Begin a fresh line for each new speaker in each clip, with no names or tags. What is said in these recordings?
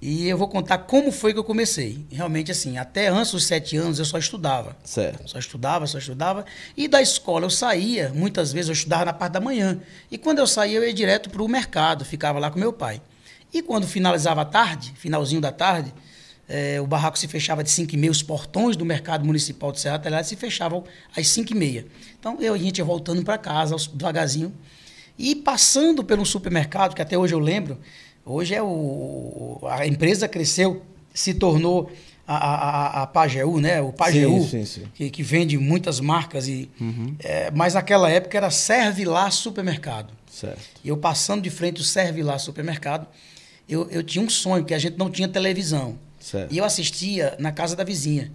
E eu vou contar como foi que eu comecei. Realmente, assim, até antes dos sete anos eu só estudava. Certo. Só estudava, só estudava. E da escola eu saía, muitas vezes eu estudava na parte da manhã. E quando eu saía, eu ia direto para o mercado, ficava lá com meu pai. E quando finalizava a tarde, finalzinho da tarde, é, o barraco se fechava de cinco e meia, os portões do mercado municipal de Serra Talhada se fechavam às cinco e meia. Então eu e a gente ia voltando para casa, devagarzinho. E passando pelo supermercado, que até hoje eu lembro, Hoje é o, a empresa cresceu, se tornou a, a, a Pajeú, né? O Pajeú, sim, sim, sim. Que, que, vende muitas marcas. E, uhum. é, mas naquela época era Servilá Supermercado. Certo. E eu passando de frente o Servilá Supermercado, eu, eu tinha um sonho, que a gente não tinha televisão. Certo. E eu assistia na casa da vizinha.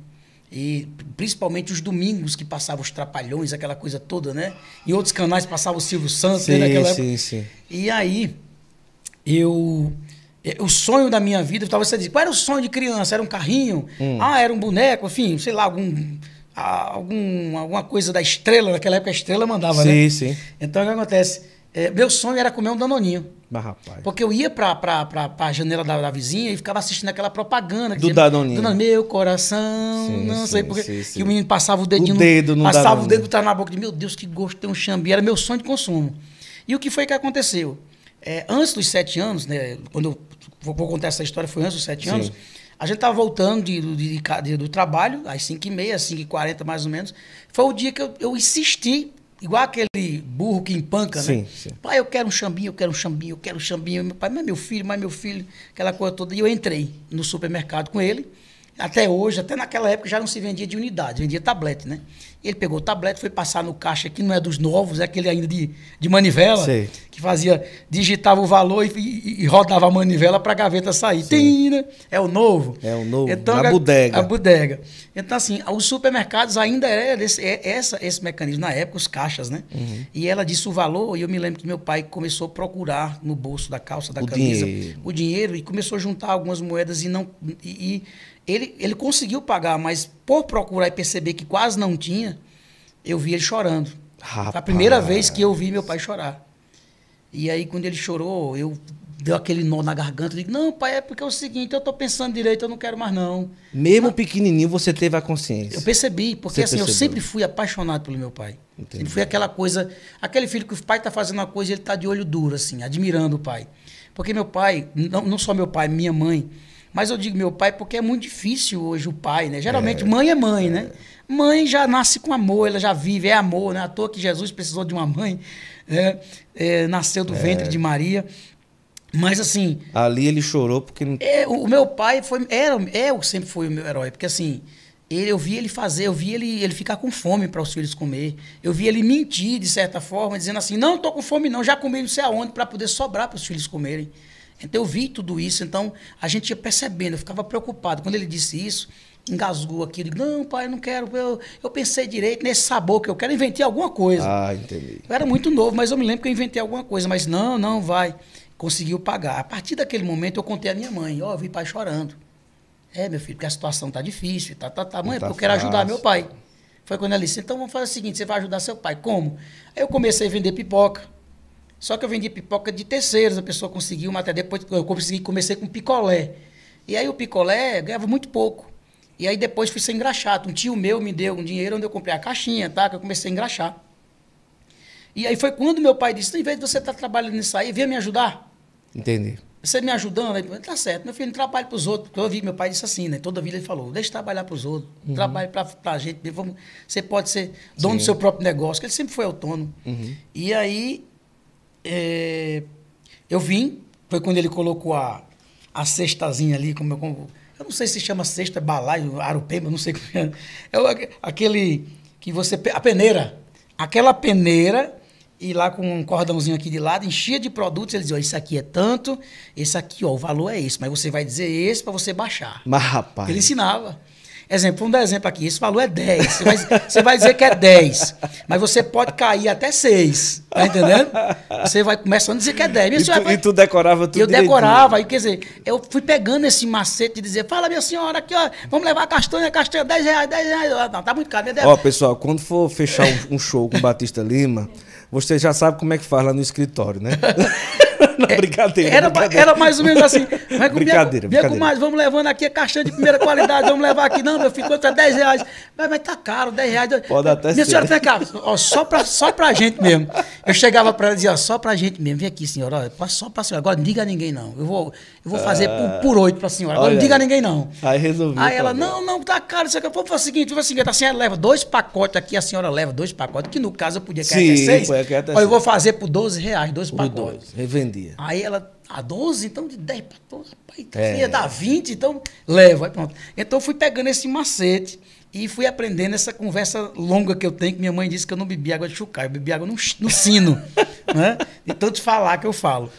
E principalmente os domingos que passavam os trapalhões, aquela coisa toda, né? Em outros canais passava o Silvio Santos, né, sim, né? sim, época. sim. E aí eu o sonho da minha vida, talvez você diz, qual era o sonho de criança? Era um carrinho? Hum. Ah, era um boneco, enfim, sei lá, algum, algum, alguma coisa da estrela, naquela época a estrela mandava, sim, né? Sim, sim. Então o que acontece? É, meu sonho era comer um danoninho. Mas, rapaz. Porque eu ia para a janela da, da vizinha e ficava assistindo aquela propaganda. Do dizia, danoninho. Do meu coração, sim, não sim, sei porque. Sim, sim. Que o menino passava o dedinho. O dedo no, no Passava danoninho. o dedo, tá na boca. De, meu Deus, que gosto, tem um xambi. Era meu sonho de consumo. E o que foi que aconteceu? É, antes dos sete anos, né? Quando eu vou, contar essa história, foi antes dos sete Sim. anos. A gente estava voltando de, de, de, do trabalho, às 5 e meia, 5 e 40 mais ou menos. Foi o dia que eu, eu insisti, igual aquele burro que empanca, né? sim, né? Sim. Pai, eu quero um chambinho, eu quero um chambinho, eu quero um chambinho. Meu pai, mas meu filho, mas meu filho, aquela coisa toda. E eu entrei no supermercado com ele. Até hoje, até naquela época já não se vendia de unidade, vendia tablete, né? Ele pegou o tablete, foi passar no caixa, que não é dos novos, é aquele ainda de, de manivela, Sim. que fazia, digitava o valor e, e, e rodava a manivela para a gaveta sair. Tem, né? É o novo. É o novo, então, na a, bodega. A bodega. Então, assim, os supermercados ainda eram é esse, é, essa, esse mecanismo, na época, os caixas, né? Uhum. E ela disse o valor, e eu me lembro que meu pai começou a procurar no bolso da calça, da o camisa, dinheiro. o dinheiro, e começou a juntar algumas moedas e não... E, e ele, ele conseguiu pagar, mas por procurar e perceber que quase não tinha, eu vi ele chorando. Rapaz. Foi a primeira vez que eu vi meu pai chorar. E aí, quando ele chorou, eu deu aquele nó na garganta. Eu digo, não, pai, é porque é o seguinte, eu tô pensando direito, eu não quero mais não. Mesmo pequenininho, você teve a consciência. Eu percebi, porque você assim, percebeu. eu sempre fui apaixonado pelo meu pai. Entendi. foi aquela coisa, aquele filho que o pai está fazendo uma coisa, ele está de olho duro, assim, admirando o pai. Porque meu pai, não, não só meu pai, minha mãe, mas eu digo meu pai porque é muito difícil hoje o pai, né? Geralmente é, mãe é mãe, né? é. né? Mãe já nasce com amor, ela já vive, é amor, né? À toa que Jesus precisou de uma mãe, é, é, nasceu do é. ventre de Maria. Mas assim. Ali ele chorou porque não. É, o, meu pai foi. Era, é, sempre foi o meu herói, porque assim. Ele, eu vi ele fazer, eu vi ele, ele ficar com fome para os filhos comer. Eu vi ele mentir, de certa forma, dizendo assim: não, estou com fome, não, já comi não sei aonde, para poder sobrar para os filhos comerem. Então eu vi tudo isso, então a gente ia percebendo, eu ficava preocupado. Quando ele disse isso, engasgou aquilo. Não, pai, não quero. Eu, eu pensei direito nesse sabor que eu quero. Inventei alguma coisa. Ah, entendi. Eu era muito novo, mas eu me lembro que eu inventei alguma coisa. Mas não, não, vai. Conseguiu pagar. A partir daquele momento, eu contei à minha mãe. Ó, oh, vi pai chorando. É, meu filho, porque a situação tá difícil. Tá, tá, tá. Mãe, tá porque eu quero ajudar meu pai. Foi quando ela disse, então vamos fazer o seguinte, você vai ajudar seu pai. Como? Aí eu comecei a vender pipoca. Só que eu vendi pipoca de terceiros. A pessoa conseguiu, mas até depois eu consegui, comecei com picolé. E aí o picolé ganhava muito pouco. E aí depois fui ser engraxado. Um tio meu me deu um dinheiro onde eu comprei a caixinha, tá? Que eu comecei a engraxar. E aí foi quando meu pai disse: em vez de você estar tá trabalhando nisso aí, venha me ajudar. Entendi. Você me ajudando, aí, tá certo. Meu filho, não trabalhe para os outros. Porque eu ouvi meu pai disse assim, né? Toda vida ele falou: deixa trabalhar para os outros, uhum. trabalhe para a gente. Vamos, você pode ser dono Sim. do seu próprio negócio, que ele sempre foi autônomo. Uhum. E aí é, eu vim, foi quando ele colocou a, a cestazinha ali, como eu. Como, eu não sei se chama cesta, balaio, arupema, não sei como é. é. Aquele que você. A peneira. Aquela peneira, e lá com um cordãozinho aqui de lado, enchia de produtos. Ele dizia: ó, isso aqui é tanto, esse aqui, ó, o valor é esse. Mas você vai dizer esse para você baixar. Mas, rapaz. Ele ensinava. Exemplo, um exemplo aqui, esse valor é 10. Você vai, você vai dizer que é 10, mas você pode cair até 6. Tá entendendo? Você vai começando a dizer que é 10. E tu, vai, e tu decorava tudo Eu decorava, aí, quer dizer, eu fui pegando esse macete de dizer, fala minha senhora, aqui, ó, vamos levar a castanha, a castanha, 10 reais, 10 reais. Ah, não, tá muito caro, né, Ó, pessoal, quando for fechar um, um show com o Batista Lima, você já sabe como é que faz lá no escritório, né? Não, é, brincadeira, era, brincadeira. Era mais ou menos assim. Mas é com brincadeira, minha, brincadeira. Mais, vamos levando aqui a é caixa de primeira qualidade, vamos levar aqui. Não, meu filho, quanto é 10 reais? Mas, mas tá caro, 10 reais. Pode até Minha ser. senhora, vem cá, ó, só, pra, só pra gente mesmo. Eu chegava pra ela e dizia, ó, só pra gente mesmo. Vem aqui, senhora, ó, só pra senhora. Agora não diga a ninguém, não. Eu vou, eu vou fazer ah, por oito pra senhora. Agora não diga a ninguém, não. Aí resolvi. Aí ela, não, não, tá caro. Isso aqui. Vamos fazer o seguinte, vamos fazer o seguinte. A senhora leva dois pacotes aqui, a senhora leva dois pacotes, que no caso eu podia querer Sim, até seis. Pô, eu, até ó, eu vou fazer por 12 reais, dois por pacotes. Dois. Aí ela, a ah, 12, então de 10 para 12, rapaz, é. ia dar 20, então leva. Aí pronto. Então eu fui pegando esse macete e fui aprendendo essa conversa longa que eu tenho, que minha mãe disse que eu não bebi água de chucar, eu bebi água no, no sino, né? De tanto falar que eu falo.